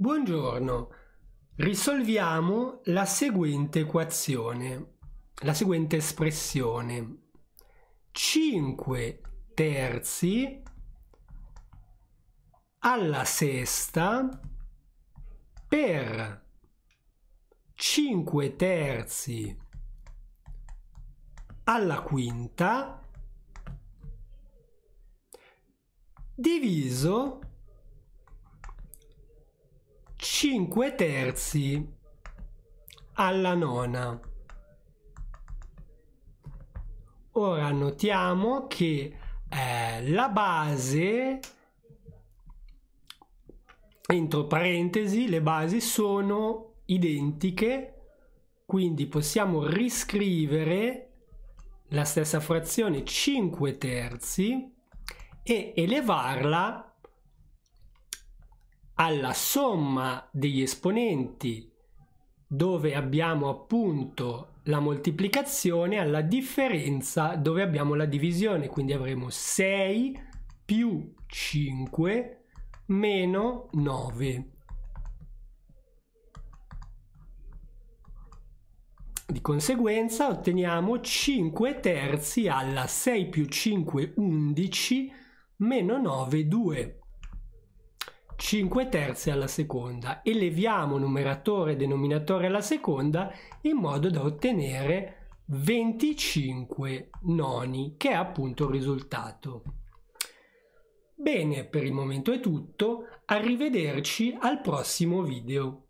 Buongiorno. Risolviamo la seguente equazione, la seguente espressione. 5 terzi alla sesta per 5 terzi alla quinta diviso 5 terzi alla nona. Ora notiamo che eh, la base, entro parentesi, le basi sono identiche, quindi possiamo riscrivere la stessa frazione 5 terzi e elevarla alla somma degli esponenti dove abbiamo appunto la moltiplicazione alla differenza dove abbiamo la divisione quindi avremo 6 più 5 meno 9 di conseguenza otteniamo 5 terzi alla 6 più 5 11 meno 9 2 5 terzi alla seconda. Eleviamo numeratore e denominatore alla seconda in modo da ottenere 25 noni, che è appunto il risultato. Bene, per il momento è tutto, arrivederci al prossimo video.